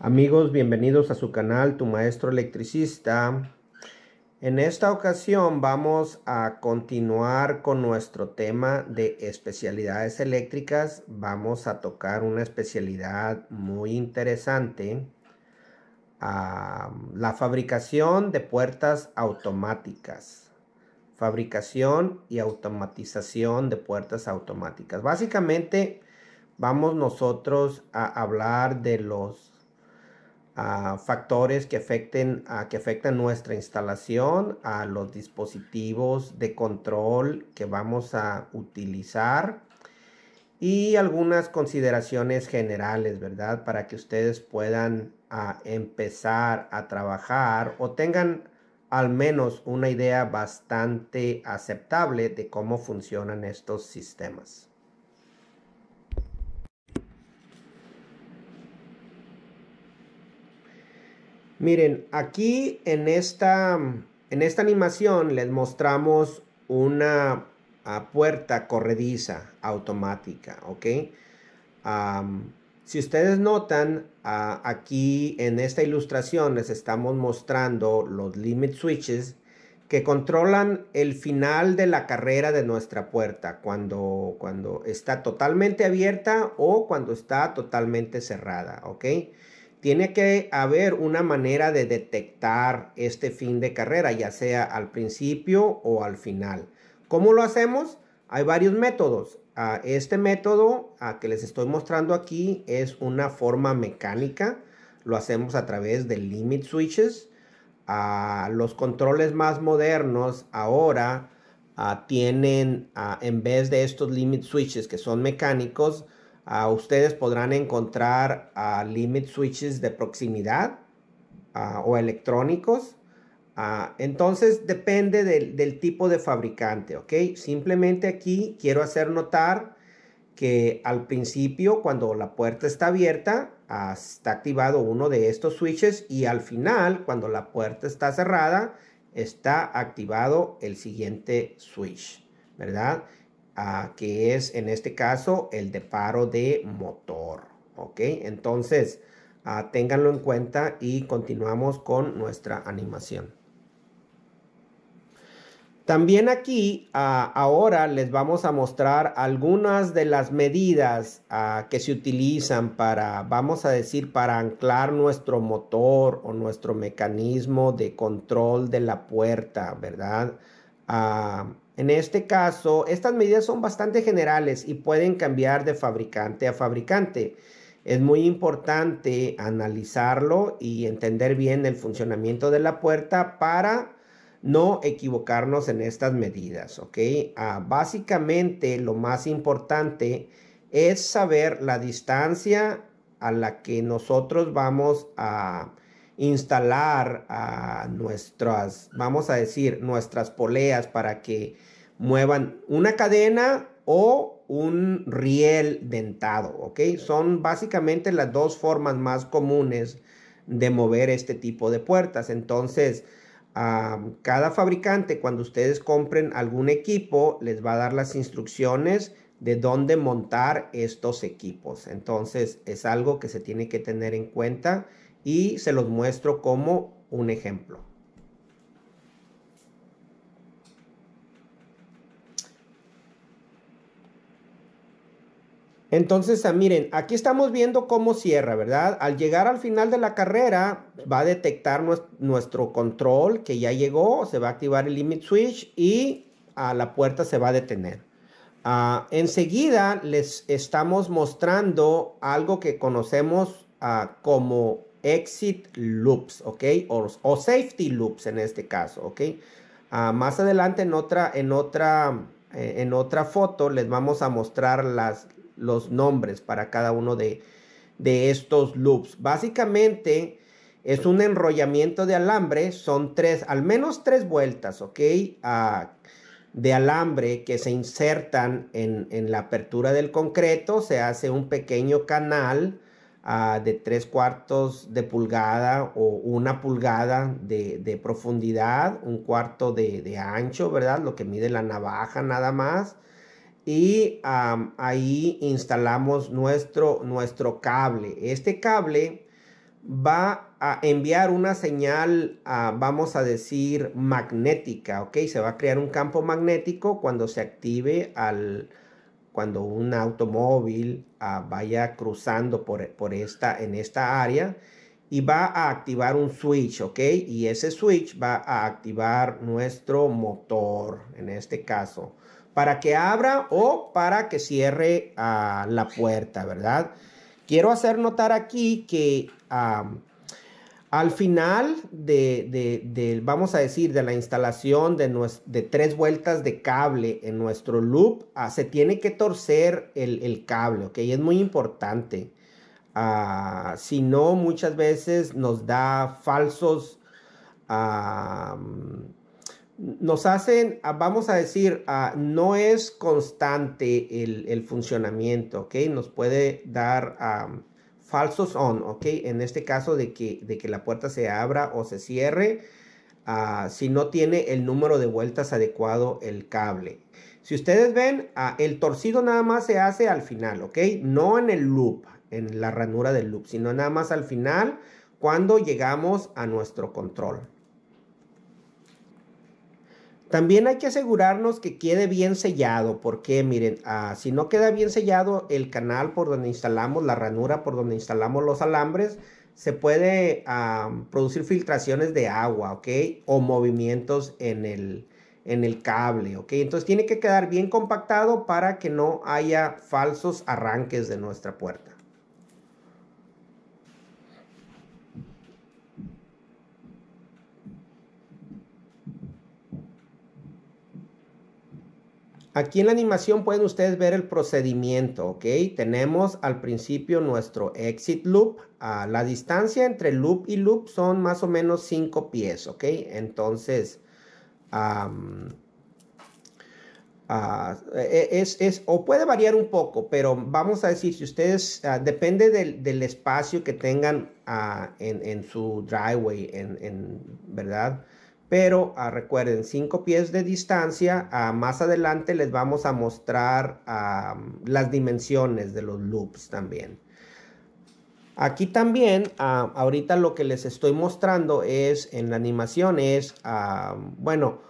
Amigos, bienvenidos a su canal Tu Maestro Electricista. En esta ocasión vamos a continuar con nuestro tema de especialidades eléctricas. Vamos a tocar una especialidad muy interesante, la fabricación de puertas automáticas. Fabricación y automatización de puertas automáticas. Básicamente vamos nosotros a hablar de los factores que afecten a, que afectan nuestra instalación, a los dispositivos de control que vamos a utilizar y algunas consideraciones generales, ¿verdad? Para que ustedes puedan ah, empezar a trabajar o tengan al menos una idea bastante aceptable de cómo funcionan estos sistemas. Miren, aquí en esta, animación les mostramos una ah, puerta corrediza automática, ¿ok? si ustedes notan, ah, aquí en esta ilustración les estamos mostrando los limit switches que controlan el final de la carrera de nuestra puerta, cuando, cuando está totalmente abierta o cuando está totalmente cerrada, ¿ok? tiene que haber una manera de detectar este fin de carrera, ya sea al principio o al final. ¿Cómo lo hacemos? Hay varios métodos. Ah, este método ah, que les estoy mostrando aquí es una forma mecánica. Lo hacemos a través de limit switches. Ah, los controles más modernos ahora tienen, en vez de estos limit switches que son mecánicos, Ah, ustedes podrán encontrar ah, limit switches de proximidad ah, o electrónicos. entonces depende del, del, tipo de fabricante, ¿ok? Simplemente aquí quiero hacer notar que al principio cuando la puerta está abierta está activado uno de estos switches y al final cuando la puerta está cerrada está activado el siguiente switch, ¿verdad? Ah, que es en este caso el de paro de motor. ¿Ok? Entonces, tenganlo ah, ténganlo en cuenta y continuamos con nuestra animación. También aquí ah, ahora les vamos a mostrar algunas de las medidas que se utilizan para, vamos a decir, para anclar nuestro motor o nuestro mecanismo de control de la puerta, ¿verdad? En este caso, estas medidas son bastante generales y pueden cambiar de fabricante a fabricante. Es muy importante analizarlo y entender bien el funcionamiento de la puerta para no equivocarnos en estas medidas, ¿ok? Ah, básicamente lo más importante es saber la distancia a la que nosotros vamos a instalar a nuestras, vamos a decir, nuestras poleas para que muevan una cadena o un riel dentado, ¿ok? Son básicamente las dos formas más comunes de mover este tipo de puertas. Entonces, cada fabricante, cuando ustedes compren algún equipo, les va a dar las instrucciones de dónde montar estos equipos. Entonces, es algo que se tiene que tener en cuenta y se los muestro como un ejemplo. Entonces, ah, miren, aquí estamos viendo cómo cierra, ¿verdad? Al llegar al final de la carrera, va a detectar nuestro control que ya llegó, se va a activar el limit switch y a ah, la puerta se va a detener. Ah, enseguida les estamos mostrando algo que conocemos como exit loops, ¿ok? O, safety loops en este caso, ¿ok? Ah, más adelante en otra, en, otra, eh, en otra foto les vamos a mostrar las, los nombres para cada uno de, estos loops. Básicamente es un enrollamiento de alambre, son tres, al menos tres vueltas, ¿ok? Ah, de alambre que se insertan en, la apertura del concreto, se hace un pequeño canal Ah, de tres cuartos de pulgada o una pulgada de, profundidad, un cuarto de, ancho, ¿verdad? Lo que mide la navaja nada más. Y ahí instalamos nuestro, nuestro cable. Este cable va a enviar una señal, ah, vamos a decir, magnética, ¿ok? Se va a crear un campo magnético cuando se active al, cuando un automóvil ah, vaya cruzando por, por, esta, en esta área y va a activar un switch, ¿ok? Y ese switch va a activar nuestro motor, en este caso, para que abra o para que cierre ah, la puerta, ¿verdad? Quiero hacer notar aquí que ah, al final de, vamos a decir, de la instalación de, de, tres vueltas de cable en nuestro loop, ah, se tiene que torcer el, cable, ¿ok? Es muy importante. Ah, si no, muchas veces nos da falsos... nos hacen, ah, vamos a decir, no es constante el, funcionamiento, ¿ok? Nos puede dar falsos on, ¿ok? En este caso de que, de que la puerta se abra o se cierre, ah, si no tiene el número de vueltas adecuado el cable. Si ustedes ven, ah, el torcido nada más se hace al final, ¿ok? No en el loop, en la ranura del loop, sino nada más al final cuando llegamos a nuestro control. También hay que asegurarnos que quede bien sellado, porque miren, ah, si no queda bien sellado el canal por donde instalamos la ranura, por donde instalamos los alambres, se puede ah, producir filtraciones de agua, ¿ok? O movimientos en el, en el cable, ¿ok? Entonces tiene que quedar bien compactado para que no haya falsos arranques de nuestra puerta. Aquí en la animación pueden ustedes ver el procedimiento, ¿ok? Tenemos al principio nuestro exit loop. la distancia entre loop y loop son más o menos 5 pies, ¿ok? Entonces, ah, e, e, es, o puede variar un poco, pero vamos a decir, si ustedes, ah, depende del, espacio que tengan ah, en, su driveway, en ¿verdad? pero ah, recuerden, 5 pies de distancia, ah, más adelante les vamos a mostrar ah, las dimensiones de los loops también. Aquí también, ahorita lo que les estoy mostrando es, en la animación es, bueno,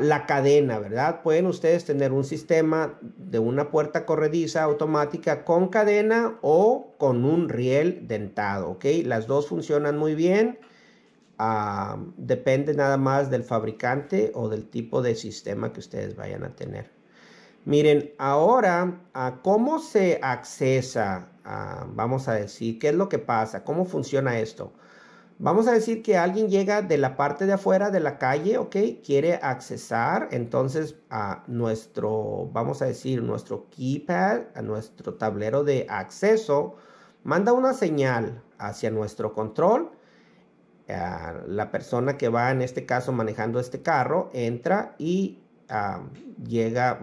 la cadena, ¿verdad? Pueden ustedes tener un sistema de una puerta corrediza automática con cadena o con un riel dentado, ¿ok? Las dos funcionan muy bien. Ah, depende nada más del fabricante o del tipo de sistema que ustedes vayan a tener. Miren, ahora, a ah, ¿cómo se accesa? Ah, vamos a decir, ¿qué es lo que pasa? ¿Cómo funciona esto? Vamos a decir que alguien llega de la parte de afuera de la calle, ¿ok? Quiere accesar, entonces a nuestro, vamos a decir, nuestro keypad, a nuestro tablero de acceso, manda una señal hacia nuestro control Ah, la persona que va en este caso manejando este carro entra y ah, llega,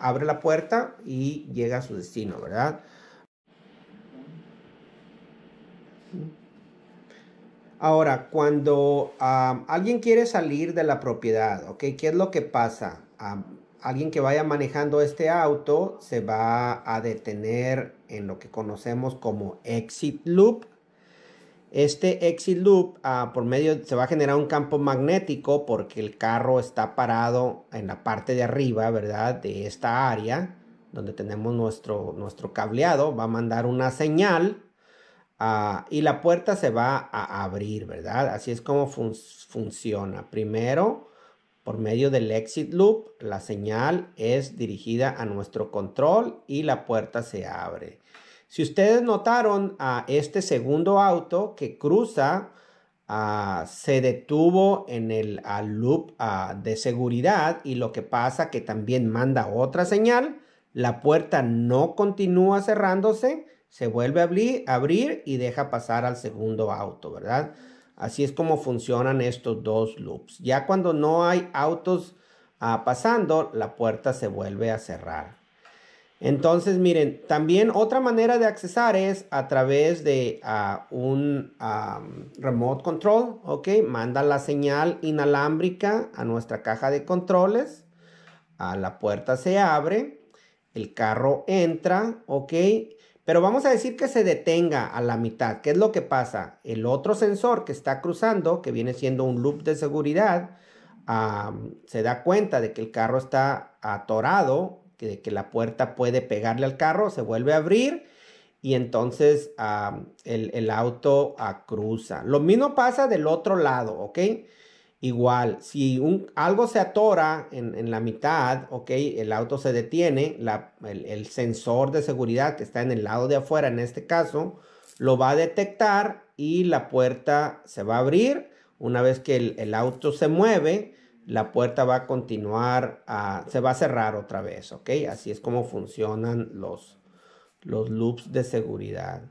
abre la puerta y llega a su destino, ¿verdad? Ahora, cuando ah, alguien quiere salir de la propiedad, ¿ok? ¿Qué es lo que pasa? alguien que vaya manejando este auto se va a detener en lo que conocemos como exit loop este exit loop ah, por medio se va a generar un campo magnético porque el carro está parado en la parte de arriba, ¿verdad? De esta área donde tenemos nuestro, cableado, va a mandar una señal ah, y la puerta se va a abrir, ¿verdad? Así es como funciona. Primero, por medio del exit loop, la señal es dirigida a nuestro control y la puerta se abre. Si ustedes notaron a este segundo auto que cruza, ah, se detuvo en el ah, loop ah, de seguridad y lo que pasa que también manda otra señal, la puerta no continúa cerrándose, se vuelve a abrir, abrir y deja pasar al segundo auto, ¿verdad? Así es como funcionan estos dos loops. Ya cuando no hay autos pasando, la puerta se vuelve a cerrar. Entonces, miren, también otra manera de accesar es a través de ah, un remote control, ¿ok? Manda la señal inalámbrica a nuestra caja de controles, a la puerta se abre, el carro entra, ¿ok? Pero vamos a decir que se detenga a la mitad. ¿Qué es lo que pasa? El otro sensor que está cruzando, que viene siendo un loop de seguridad, se da cuenta de que el carro está atorado que, que la puerta puede pegarle al carro, se vuelve a abrir y entonces el, auto cruza. Lo mismo pasa del otro lado, ¿ok? Igual, si un, algo se atora en, la mitad, ¿ok? El auto se detiene, el, sensor de seguridad que está en el lado de afuera, en este caso, lo va a detectar y la puerta se va a abrir. Una vez que el, el auto se mueve, la puerta va a continuar, a, se va a cerrar otra vez, ¿ok? Así es como funcionan los, los loops de seguridad.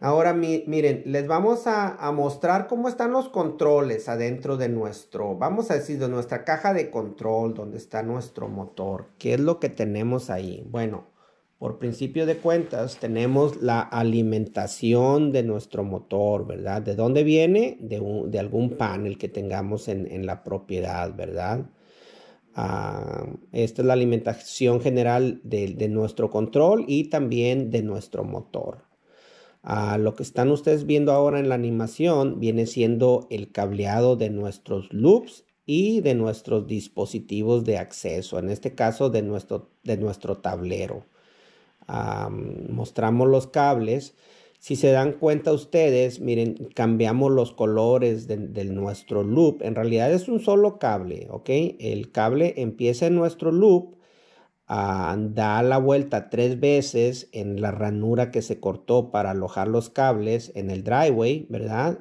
Ahora miren, les vamos a, a, mostrar cómo están los controles adentro de nuestro, vamos a decir, de nuestra caja de control, donde está nuestro motor. ¿Qué es lo que tenemos ahí? Bueno, por principio de cuentas, tenemos la alimentación de nuestro motor, ¿verdad? ¿De dónde viene? De, algún panel que tengamos en, la propiedad, ¿verdad? Ah, esta es la alimentación general de, nuestro control y también de nuestro motor. Ah, lo que están ustedes viendo ahora en la animación viene siendo el cableado de nuestros loops y de nuestros dispositivos de acceso, en este caso de nuestro, de nuestro tablero mostramos los cables. Si se dan cuenta ustedes, miren, cambiamos los colores de, nuestro loop. En realidad es un solo cable, ¿ok? El cable empieza en nuestro loop, da la vuelta tres veces en la ranura que se cortó para alojar los cables en el driveway, ¿verdad?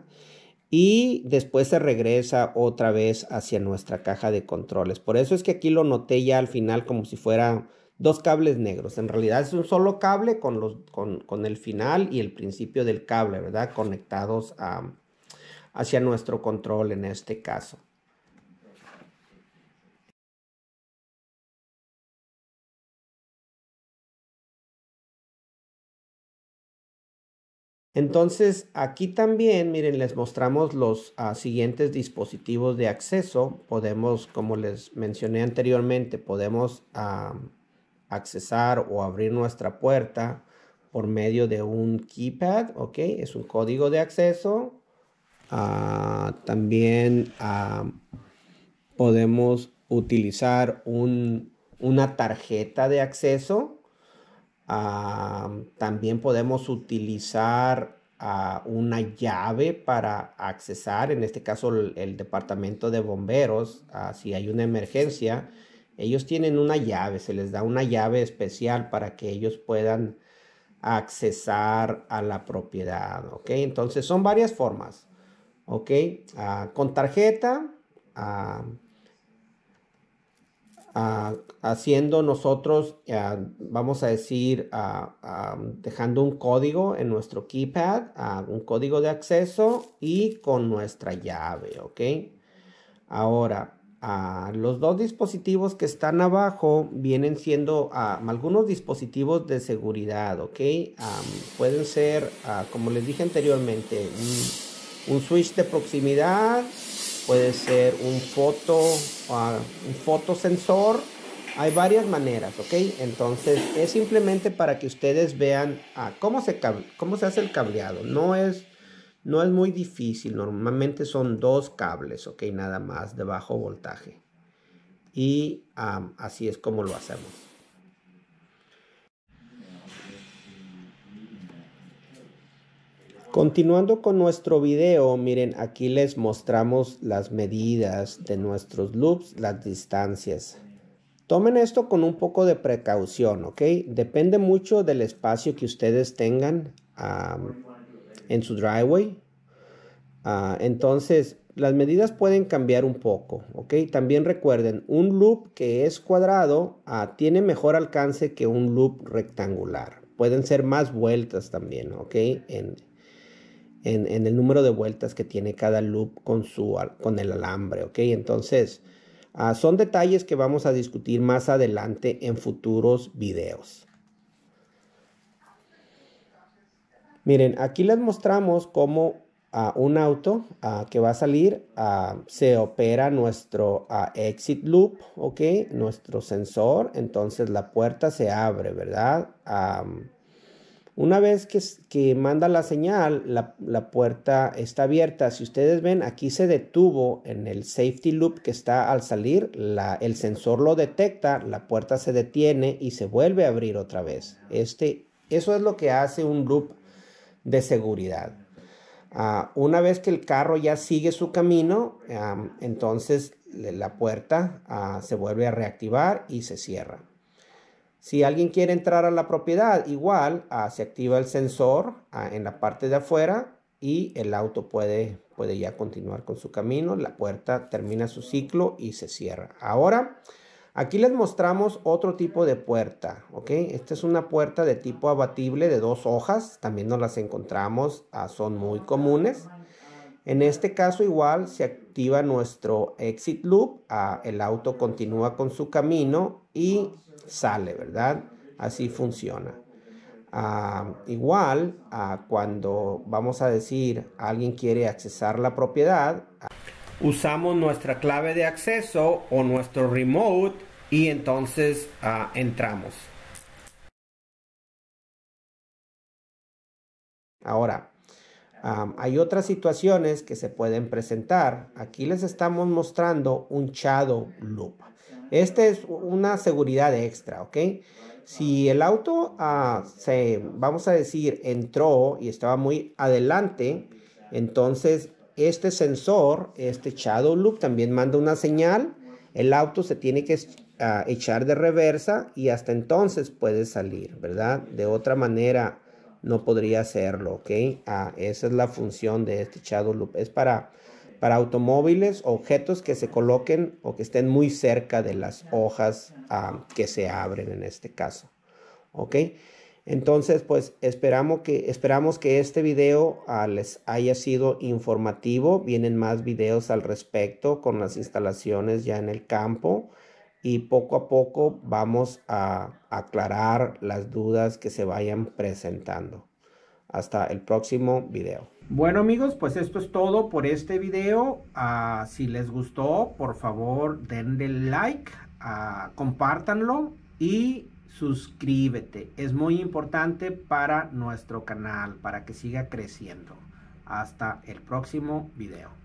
Y después se regresa otra vez hacia nuestra caja de controles. Por eso es que aquí lo noté ya al final como si fuera dos cables negros. En realidad es un solo cable con, el final y el principio del cable, ¿verdad? Conectados a, hacia nuestro control en este caso. Entonces, aquí también, miren, les mostramos los ah, siguientes dispositivos de acceso. Podemos, como les mencioné anteriormente, podemos ah, accesar o abrir nuestra puerta por medio de un keypad, ¿ok? Es un código de acceso. Ah, también ah, podemos utilizar una tarjeta de acceso. Ah, también podemos utilizar una llave para accesar, en este caso el departamento de bomberos, si hay una emergencia ellos tienen una llave, se les da una llave especial para que ellos puedan accesar a la propiedad, ¿ok? Entonces son varias formas, ¿ok? Ah, con tarjeta, ah, ah, haciendo nosotros, vamos a decir, dejando un código en nuestro keypad, un código de acceso y con nuestra llave, ¿ok? Ahora, los dos dispositivos que están abajo vienen siendo ah, algunos dispositivos de seguridad, ¿ok? pueden ser, ah, como les dije anteriormente, un, switch de proximidad, puede ser un foto, ah, un fotosensor. Hay varias maneras, ¿ok? Entonces es simplemente para que ustedes vean cómo, se cómo se hace el cableado. No es no es muy difícil, normalmente son dos cables, ok, nada más de bajo voltaje. Y así es como lo hacemos. Continuando con nuestro video, miren, aquí les mostramos las medidas de nuestros loops, las distancias. Tomen esto con un poco de precaución, ¿ok? Depende mucho del espacio que ustedes tengan en su driveway. Ah, entonces, las medidas pueden cambiar un poco, ¿ok? También recuerden, un loop que es cuadrado ah, tiene mejor alcance que un loop rectangular. Pueden ser más vueltas también, ¿ok? En, en, el número de vueltas que tiene cada loop con, su, con el alambre, ¿ok? Entonces, ah, son detalles que vamos a discutir más adelante en futuros videos. Miren, aquí les mostramos cómo a ah, un auto ah, que va a salir ah, se opera nuestro exit loop, ¿ok? Nuestro sensor, entonces la puerta se abre, ¿verdad? una vez que, manda la señal, la, puerta está abierta. Si ustedes ven, aquí se detuvo en el safety loop que está al salir. el sensor lo detecta, la puerta se detiene y se vuelve a abrir otra vez. Este, eso es lo que hace un loop de seguridad. Ah, una vez que el carro ya sigue su camino, entonces la puerta ah, se vuelve a reactivar y se cierra. Si alguien quiere entrar a la propiedad, igual ah, se activa el sensor en la parte de afuera y el auto puede, puede ya continuar con su camino. La puerta termina su ciclo y se cierra. Ahora Aquí les mostramos otro tipo de puerta, ¿ok? Esta es una puerta de tipo abatible de dos hojas, también nos las encontramos, ah, son muy comunes. En este caso igual se activa nuestro exit loop, ah, el auto continúa con su camino y sale, ¿verdad? Así funciona. Ah, igual, cuando vamos a decir alguien quiere accesar la propiedad, usamos nuestra clave de acceso o nuestro remote y entonces ah, entramos. Ahora, hay otras situaciones que se pueden presentar. Aquí les estamos mostrando un shadow loop. Esta es una seguridad extra, ¿ok? Si el auto, ah, se, vamos a decir, entró y estaba muy adelante, entonces este sensor, este shadow loop, también manda una señal. El auto se tiene que ah, echar de reversa y hasta entonces puede salir, ¿verdad? De otra manera no podría hacerlo, ¿ok? Ah, esa es la función de este shadow loop. Es para, para automóviles, objetos que se coloquen o que estén muy cerca de las hojas ah, que se abren en este caso, ¿ok? Entonces, pues esperamos que, esperamos que este video ah, les haya sido informativo. Vienen más videos al respecto con las instalaciones ya en el campo y poco a poco vamos a aclarar las dudas que se vayan presentando. Hasta el próximo video. Bueno amigos, pues esto es todo por este video. Ah, si les gustó, por favor denle like, compartanlo ah, compártanlo y suscríbete. Es muy importante para nuestro canal, para que siga creciendo. Hasta el próximo video.